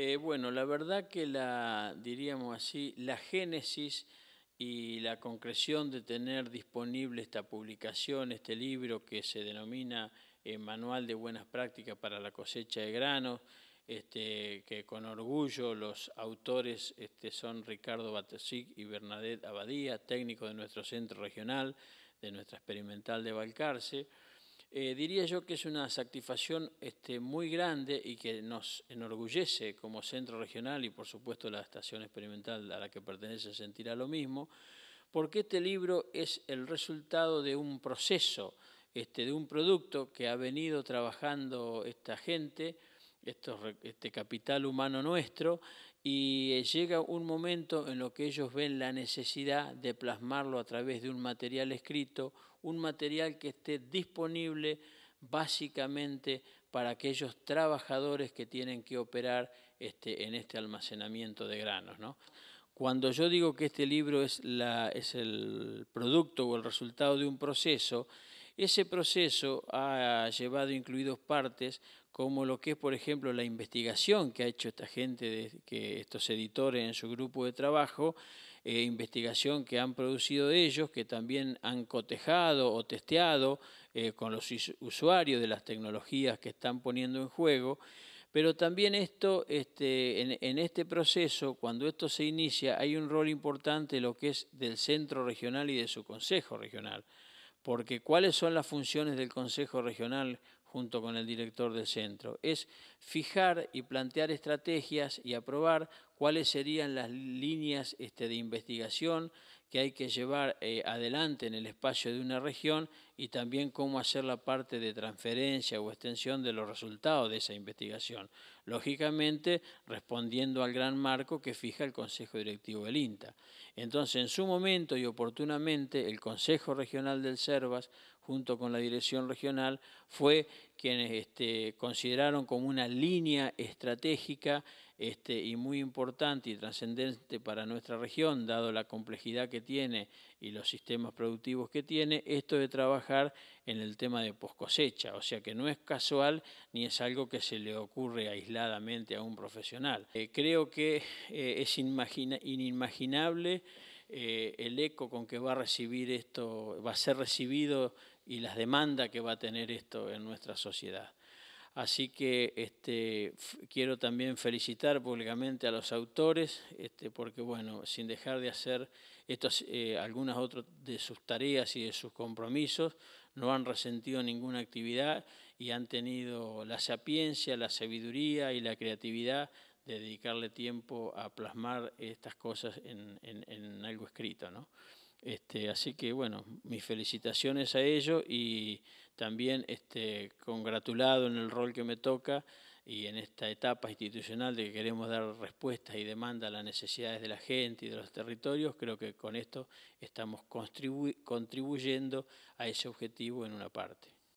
Eh, bueno, la verdad que la, diríamos así, la génesis y la concreción de tener disponible esta publicación, este libro que se denomina eh, Manual de Buenas Prácticas para la Cosecha de Grano, este, que con orgullo los autores este, son Ricardo Batesic y Bernadette Abadía, técnicos de nuestro centro regional, de nuestra experimental de Valcarce. Eh, diría yo que es una satisfacción este, muy grande y que nos enorgullece como centro regional y por supuesto la estación experimental a la que pertenece sentirá lo mismo, porque este libro es el resultado de un proceso, este, de un producto que ha venido trabajando esta gente este capital humano nuestro y eh, llega un momento en lo que ellos ven la necesidad de plasmarlo a través de un material escrito, un material que esté disponible básicamente para aquellos trabajadores que tienen que operar este, en este almacenamiento de granos. ¿no? Cuando yo digo que este libro es, la, es el producto o el resultado de un proceso, ese proceso ha llevado incluidos partes como lo que es, por ejemplo, la investigación que ha hecho esta gente, que estos editores en su grupo de trabajo, eh, investigación que han producido ellos, que también han cotejado o testeado eh, con los usuarios de las tecnologías que están poniendo en juego. Pero también esto, este, en, en, este proceso, cuando esto se inicia, hay un rol importante lo que es del centro regional y de su consejo regional porque ¿cuáles son las funciones del Consejo Regional junto con el director del centro? Es fijar y plantear estrategias y aprobar cuáles serían las líneas este, de investigación que hay que llevar eh, adelante en el espacio de una región y también cómo hacer la parte de transferencia o extensión de los resultados de esa investigación. Lógicamente, respondiendo al gran marco que fija el Consejo Directivo del INTA. Entonces, en su momento y oportunamente, el Consejo Regional del CERVAS, junto con la Dirección Regional, fue quienes este, consideraron como una línea estratégica este, y muy importante y trascendente para nuestra región, dado la complejidad que tiene y los sistemas productivos que tiene, esto de trabajar en el tema de poscosecha. O sea que no es casual ni es algo que se le ocurre aisladamente a un profesional. Eh, creo que eh, es inimaginable eh, el eco con que va a recibir esto, va a ser recibido y las demandas que va a tener esto en nuestra sociedad. Así que este, quiero también felicitar públicamente a los autores, este, porque bueno, sin dejar de hacer estos, eh, algunas otras de sus tareas y de sus compromisos, no han resentido ninguna actividad y han tenido la sapiencia, la sabiduría y la creatividad dedicarle tiempo a plasmar estas cosas en, algo escrito, ¿no? Este, así que bueno, mis felicitaciones a ellos y también este, congratulado en el rol que me toca y en esta etapa institucional de que queremos dar respuestas y demanda a las necesidades de la gente y de los territorios, creo que con esto estamos contribuyendo a ese objetivo en una parte.